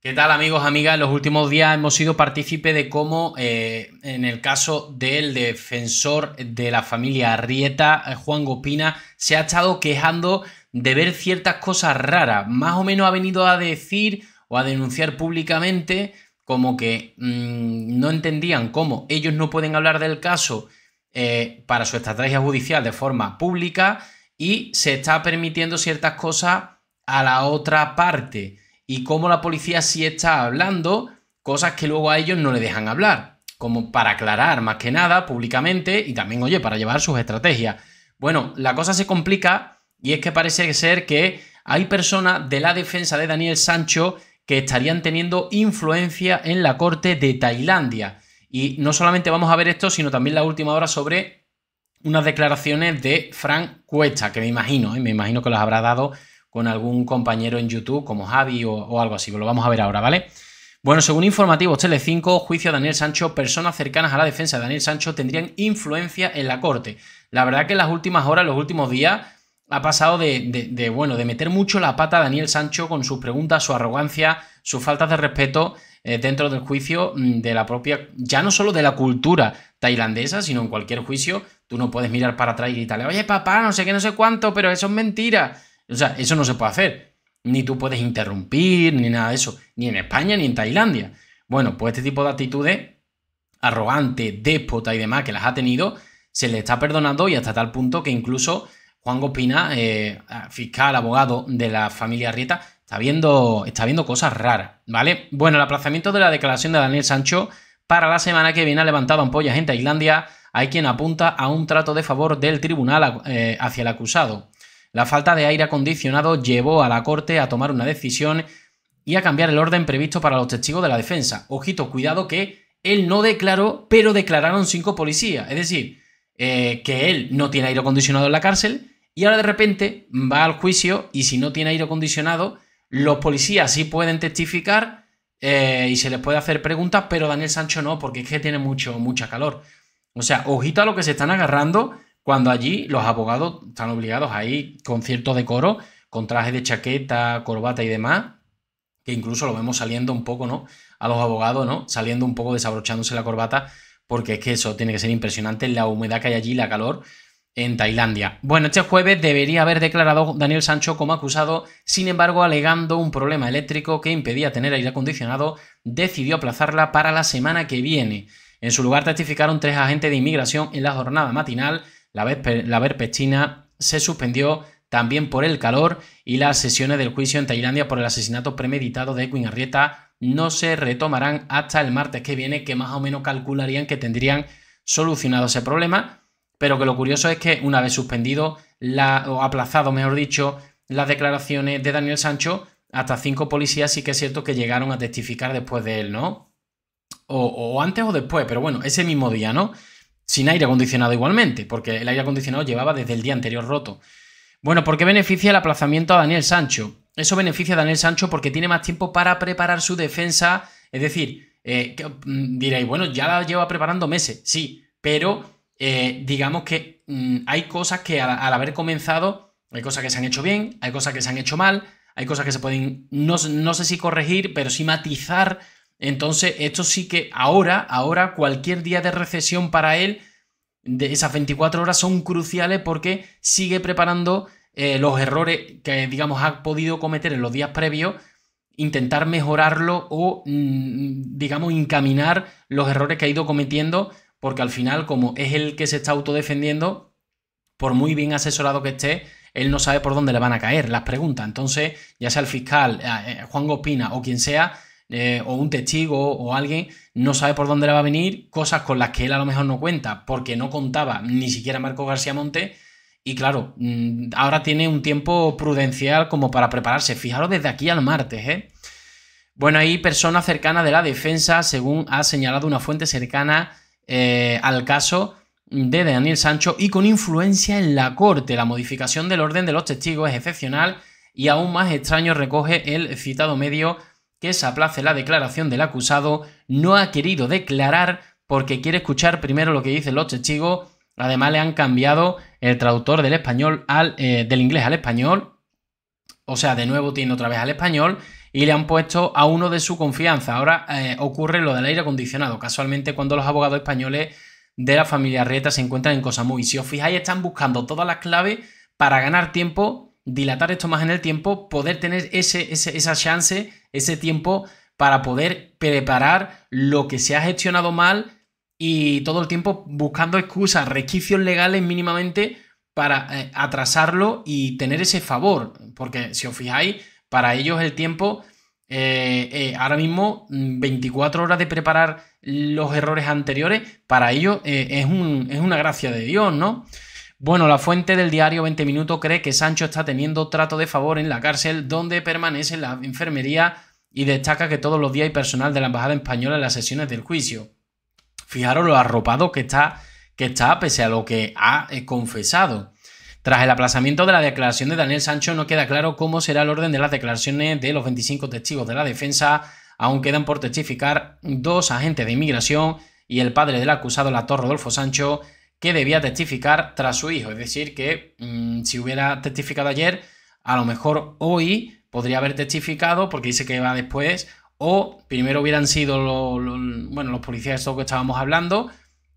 ¿Qué tal amigos, amigas? En los últimos días hemos sido partícipe de cómo, eh, en el caso del defensor de la familia Rieta, eh, Juan Gopina, se ha estado quejando de ver ciertas cosas raras. Más o menos ha venido a decir o a denunciar públicamente como que mm, no entendían cómo ellos no pueden hablar del caso eh, para su estrategia judicial de forma pública y se está permitiendo ciertas cosas a la otra parte y cómo la policía sí está hablando cosas que luego a ellos no le dejan hablar, como para aclarar más que nada públicamente y también, oye, para llevar sus estrategias. Bueno, la cosa se complica y es que parece ser que hay personas de la defensa de Daniel Sancho que estarían teniendo influencia en la corte de Tailandia. Y no solamente vamos a ver esto, sino también la última hora sobre unas declaraciones de Frank Cuesta, que me imagino, ¿eh? me imagino que las habrá dado con algún compañero en YouTube como Javi o, algo así, pues lo vamos a ver ahora, ¿vale? Bueno, según informativos Tele5, juicio a Daniel Sancho, personas cercanas a la defensa de Daniel Sancho tendrían influencia en la corte. La verdad que en las últimas horas, los últimos días, ha pasado de, bueno, de meter mucho la pata a Daniel Sancho con sus preguntas, su arrogancia, sus faltas de respeto eh, dentro del juicio mm, de la propia, ya no solo de la cultura tailandesa, sino en cualquier juicio, tú no puedes mirar para atrás y gritarle, oye papá, no sé qué, no sé cuánto, pero eso es mentira. O sea, eso no se puede hacer. Ni tú puedes interrumpir, ni nada de eso. Ni en España, ni en Tailandia. Bueno, pues este tipo de actitudes, arrogante, déspota y demás, que las ha tenido, se le está perdonando y hasta tal punto que incluso Juan Gospina, eh, fiscal, abogado de la familia Rieta, está viendo, está viendo cosas raras, ¿vale? Bueno, el aplazamiento de la declaración de Daniel Sancho para la semana que viene ha levantado ampollas en Tailandia. Hay quien apunta a un trato de favor del tribunal eh, hacia el acusado. La falta de aire acondicionado llevó a la Corte a tomar una decisión y a cambiar el orden previsto para los testigos de la defensa. Ojito, cuidado que él no declaró, pero declararon cinco policías. Es decir, eh, que él no tiene aire acondicionado en la cárcel y ahora de repente va al juicio y si no tiene aire acondicionado, los policías sí pueden testificar eh, y se les puede hacer preguntas, pero Daniel Sancho no, porque es que tiene mucho, mucha calor. O sea, ojito a lo que se están agarrando cuando allí los abogados están obligados a ir con cierto decoro, con traje de chaqueta, corbata y demás, que incluso lo vemos saliendo un poco, ¿no? A los abogados, ¿no? Saliendo un poco desabrochándose la corbata, porque es que eso tiene que ser impresionante, la humedad que hay allí, la calor en Tailandia. Bueno, este jueves debería haber declarado Daniel Sancho como acusado, sin embargo, alegando un problema eléctrico que impedía tener aire acondicionado, decidió aplazarla para la semana que viene. En su lugar testificaron tres agentes de inmigración en la jornada matinal la, verpestina se suspendió también por el calor y las sesiones del juicio en Tailandia por el asesinato premeditado de Queen Arrieta no se retomarán hasta el martes que viene, que más o menos calcularían que tendrían solucionado ese problema. Pero que lo curioso es que una vez suspendido la, o aplazado, mejor dicho, las declaraciones de Daniel Sancho, hasta cinco policías sí que es cierto que llegaron a testificar después de él, ¿no? O, o antes o después, pero bueno, ese mismo día, ¿no? sin aire acondicionado igualmente, porque el aire acondicionado llevaba desde el día anterior roto. Bueno, ¿por qué beneficia el aplazamiento a Daniel Sancho? Eso beneficia a Daniel Sancho porque tiene más tiempo para preparar su defensa. Es decir, eh, mm, diréis, bueno, ya la lleva preparando meses, sí, pero eh, digamos que mm, hay cosas que al, haber comenzado, hay cosas que se han hecho bien, hay cosas que se han hecho mal, hay cosas que se pueden, no, no sé si corregir, pero sí matizar entonces, esto sí que ahora, ahora cualquier día de recesión para él, de esas 24 horas son cruciales porque sigue preparando eh, los errores que, digamos, ha podido cometer en los días previos, intentar mejorarlo o, mm, digamos, encaminar los errores que ha ido cometiendo, porque al final, como es el que se está autodefendiendo, por muy bien asesorado que esté, él no sabe por dónde le van a caer las preguntas. Entonces, ya sea el fiscal, eh, eh, Juan Gospina o quien sea, eh, o un testigo o alguien no sabe por dónde le va a venir, cosas con las que él a lo mejor no cuenta, porque no contaba ni siquiera Marco García Monte. Y claro, mm, ahora tiene un tiempo prudencial como para prepararse. Fijaros desde aquí al martes, ¿eh? Bueno, hay personas cercanas de la defensa, según ha señalado una fuente cercana eh, al caso de Daniel Sancho y con influencia en la corte. La modificación del orden de los testigos es excepcional y aún más extraño recoge el citado medio que se aplace la declaración del acusado, no ha querido declarar porque quiere escuchar primero lo que dicen los testigos, además le han cambiado el traductor del español al, eh, del inglés al español, o sea, de nuevo tiene otra vez al español, y le han puesto a uno de su confianza. Ahora eh, ocurre lo del aire acondicionado, casualmente cuando los abogados españoles de la familia Rieta se encuentran en cosa Y si os fijáis, están buscando todas las claves para ganar tiempo dilatar esto más en el tiempo, poder tener ese, esa chance, ese tiempo para poder preparar lo que se ha gestionado mal y todo el tiempo buscando excusas, resquicios legales mínimamente para eh, atrasarlo y tener ese favor. Porque si os fijáis, para ellos el tiempo, eh, eh, ahora mismo 24 mm, horas de preparar los errores anteriores, para ellos es, es una gracia de Dios, ¿no? Bueno, la fuente del diario 20 Minutos cree que Sancho está teniendo trato de favor en la cárcel donde permanece en la enfermería y destaca que todos los días hay personal de la Embajada Española en las sesiones del juicio. Fijaros lo arropado que está, que está pese a lo que ha eh, confesado. Tras el aplazamiento de la declaración de Daniel Sancho no queda claro cómo será el orden de las declaraciones de los 25 testigos de la defensa, aún quedan por testificar dos agentes de inmigración y el padre del acusado, el actor Rodolfo Sancho, que debía testificar tras su hijo. Es decir, que mm, si hubiera testificado ayer, a lo mejor hoy podría haber testificado porque dice que va después, o primero hubieran sido los, los policías de que estábamos hablando,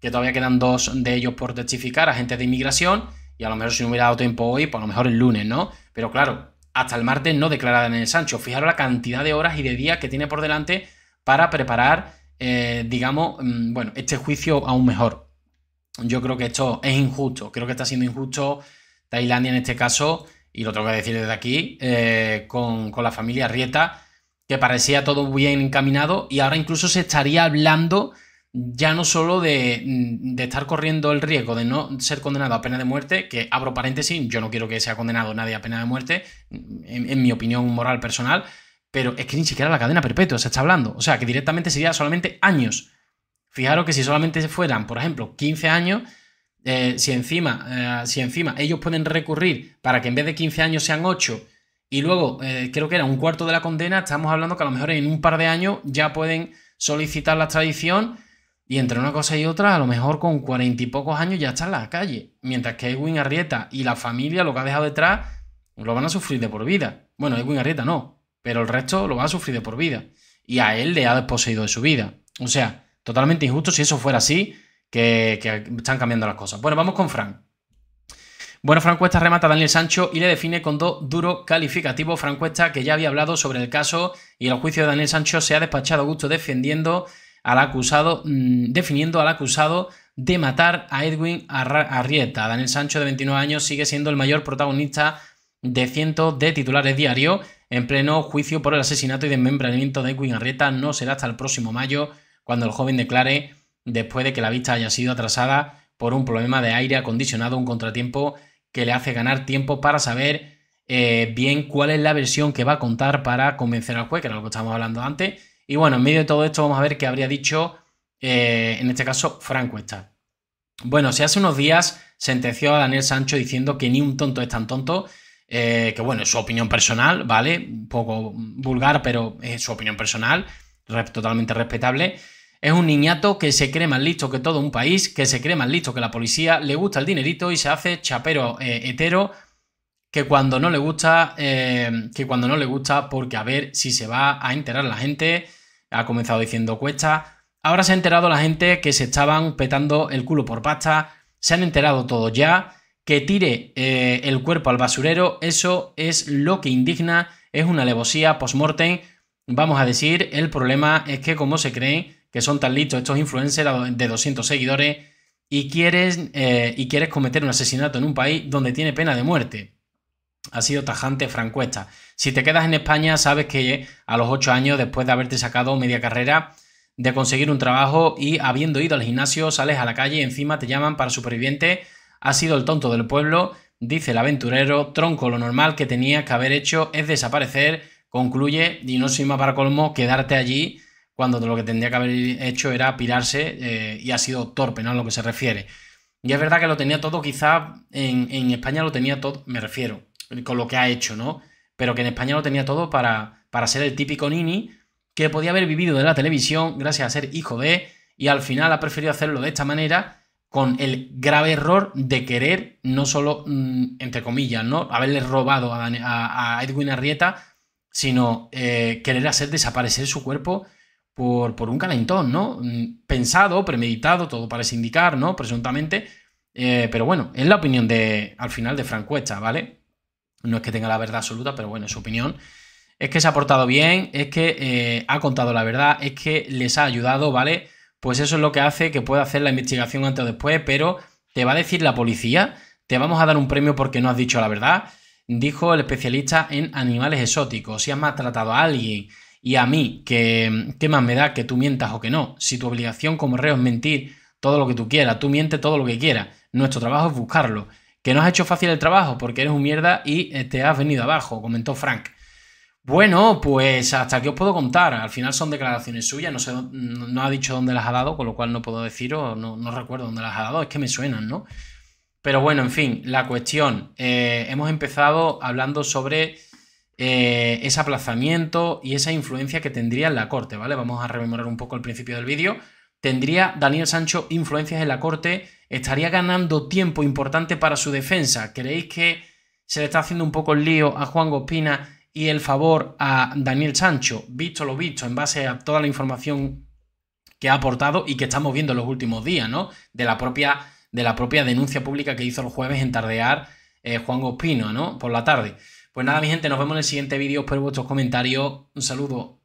que todavía quedan dos de ellos por testificar, agentes de inmigración, y a lo mejor si no hubiera dado tiempo hoy, pues a lo mejor el lunes, ¿no? Pero claro, hasta el martes no en el Sancho. Fijaros la cantidad de horas y de días que tiene por delante para preparar, eh, digamos, mm, bueno, este juicio aún mejor yo creo que esto es injusto. Creo que está siendo injusto Tailandia en este caso, y lo tengo que decir desde aquí, eh, con, la familia Rieta, que parecía todo bien encaminado y ahora incluso se estaría hablando ya no solo de, estar corriendo el riesgo de no ser condenado a pena de muerte, que abro paréntesis, yo no quiero que sea condenado nadie a pena de muerte, en, en mi opinión moral personal, pero es que ni siquiera la cadena perpetua se está hablando, o sea, que directamente sería solamente años. Fijaros que si solamente fueran, por ejemplo, 15 años, eh, si, encima, eh, encima ellos pueden recurrir para que en vez de 15 años sean 8 y luego eh, creo que era un cuarto de la condena, estamos hablando que a lo mejor en un par de años ya pueden solicitar la extradición y entre una cosa y otra a lo mejor con cuarenta y pocos años ya está en la calle, mientras que Edwin Arrieta y la familia lo que ha dejado detrás lo van a sufrir de por vida. Bueno, Edwin Arrieta no, pero el resto lo va a sufrir de por vida y a él le ha desposeído de su vida. O sea, Totalmente injusto si eso fuera así, que, están cambiando las cosas. Bueno, vamos con Frank. Bueno, Fran Cuesta remata a Daniel Sancho y le define con dos duro calificativos. Fran Cuesta, que ya había hablado sobre el caso y el juicio de Daniel Sancho, se ha despachado a gusto defendiendo al acusado, mm, definiendo al acusado de matar a Edwin Arrieta. Daniel Sancho, de 29 años, sigue siendo el mayor protagonista de cientos de titulares diarios en pleno juicio por el asesinato y desmembramiento de Edwin Arrieta. No será hasta el próximo mayo cuando el joven declare después de que la vista haya sido atrasada por un problema de aire acondicionado, un contratiempo que le hace ganar tiempo para saber eh, bien cuál es la versión que va a contar para convencer al juez, que era lo que estábamos hablando antes. Y bueno, en medio de todo esto vamos a ver qué habría dicho, eh, en este caso, Franco está. Bueno, si hace unos días sentenció a Daniel Sancho diciendo que ni un tonto es tan tonto, eh, que bueno, es su opinión personal, ¿vale? Un poco vulgar, pero es su opinión personal totalmente respetable. Es un niñato que se cree más listo que todo un país, que se cree más listo que la policía, le gusta el dinerito y se hace chapero eh, hetero que cuando no le gusta, eh, que cuando no le gusta, porque a ver si se va a enterar la gente. Ha comenzado diciendo cuesta. Ahora se ha enterado la gente que se estaban petando el culo por pasta. Se han enterado todo ya. Que tire eh, el cuerpo al basurero, eso es lo que indigna. Es una alevosía post-mortem vamos a decir, el problema es que como se creen que son tan listos estos influencers de 200 seguidores y quieres, eh, y quieres cometer un asesinato en un país donde tiene pena de muerte. Ha sido tajante Francuesta. Si te quedas en España, sabes que a los 8 años, después de haberte sacado media carrera, de conseguir un trabajo y habiendo ido al gimnasio, sales a la calle y encima te llaman para superviviente, ha sido el tonto del pueblo, dice el aventurero, tronco, lo normal que tenías que haber hecho es desaparecer concluye, y no para colmo, quedarte allí cuando lo que tendría que haber hecho era pirarse eh, y ha sido torpe, ¿no? A lo que se refiere. Y es verdad que lo tenía todo, quizá en, España lo tenía todo, me refiero, con lo que ha hecho, ¿no? Pero que en España lo tenía todo para, para ser el típico Nini que podía haber vivido de la televisión gracias a ser hijo de, y al final ha preferido hacerlo de esta manera con el grave error de querer, no solo, mm, entre comillas, ¿no? Haberle robado a, a Edwin Arrieta, sino eh, querer hacer desaparecer su cuerpo por, un calentón, ¿no? Mm, pensado, premeditado, todo parece indicar, ¿no? Presuntamente. Eh, pero bueno, es la opinión de, al final de Frank Cuesta, ¿vale? No es que tenga la verdad absoluta, pero bueno, es su opinión. Es que se ha portado bien, es que eh, ha contado la verdad, es que les ha ayudado, ¿vale? Pues eso es lo que hace que pueda hacer la investigación antes o después, pero te va a decir la policía, te vamos a dar un premio porque no has dicho la verdad dijo el especialista en animales exóticos. Si has maltratado a alguien y a mí, que qué más me da que tú mientas o que no. Si tu obligación como reo es mentir todo lo que tú quieras, tú mientes todo lo que quieras. Nuestro trabajo es buscarlo. Que no has hecho fácil el trabajo porque eres un mierda y eh, te has venido abajo, comentó Frank. Bueno, pues hasta aquí os puedo contar. Al final son declaraciones suyas, no sé, no, ha dicho dónde las ha dado, con lo cual no puedo deciros, no, no recuerdo dónde las ha dado, es que me suenan, ¿no? Pero bueno, en fin, la cuestión. Eh, hemos empezado hablando sobre eh, ese aplazamiento y esa influencia que tendría en la corte, ¿vale? Vamos a rememorar un poco el principio del vídeo. ¿Tendría Daniel Sancho influencias en la corte? ¿Estaría ganando tiempo importante para su defensa? ¿Creéis que se le está haciendo un poco el lío a Juan Gospina y el favor a Daniel Sancho? Visto lo visto, en base a toda la información que ha aportado y que estamos viendo en los últimos días, ¿no? De la propia de la propia denuncia pública que hizo el jueves en tardear eh, Juan Gospino, ¿no? Por la tarde. Pues nada, mi gente, nos vemos en el siguiente vídeo. Espero vuestros comentarios. Un saludo.